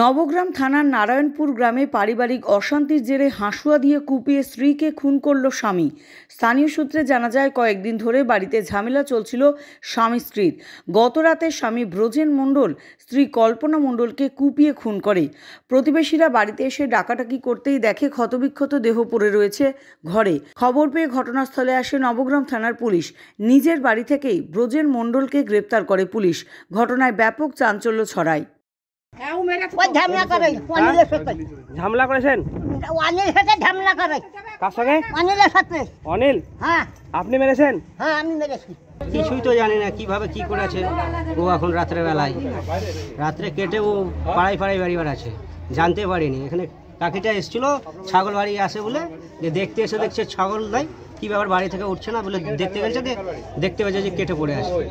নবগ্রাম থানার নারায়ণপুর গ্রামে পারিবারিক অশান্তির জেরে হাঁসুয়া দিয়ে কুপিয়ে স্ত্রীকে খুন করল স্বামী স্থানীয় সূত্রে জানা যায় কয়েকদিন ধরে বাড়িতে ঝামেলা চলছিল স্বামী স্ত্রীর গতরাতে স্বামী ব্রজেন মণ্ডল স্ত্রী কল্পনা মণ্ডলকে কুপিয়ে খুন করে প্রতিবেশীরা বাড়িতে এসে ডাকাটাকি করতেই দেখে ক্ষতবিক্ষত দেহ পড়ে রয়েছে ঘরে খবর পেয়ে ঘটনাস্থলে আসে নবগ্রাম থানার পুলিশ নিজের বাড়ি থেকেই ব্রজেন মণ্ডলকে গ্রেপ্তার করে পুলিশ ঘটনায় ব্যাপক চাঞ্চল্য ছড়ায় ওই হ্যাঁ? ঝামেলা করেছেন অনিলের সাথে ঝামেলা করে কার সঙ্গে অনিলের সাথে অনিল হ্যাঁ আপনি মেরেছেন হ্যাঁ আমি মেরেছি কিছুই তো জানি না কিভাবে কি করেছে ও এখন রাত্রে বেলায় রাত্রে কেটে ও পাড়ায় পাড়ায় বাড়ি বেড়াচ্ছে জানতে পারিনি এখানে কাকিটা এসেছিল ছাগল বাড়ি আসে বলে যে দেখতে এসে দেখছে ছাগল নাই কি ব্যাপার বাড়ি থেকে উঠছে না বলে দেখতে গেছে দেখতে পেয়েছে যে কেটে পড়ে আসে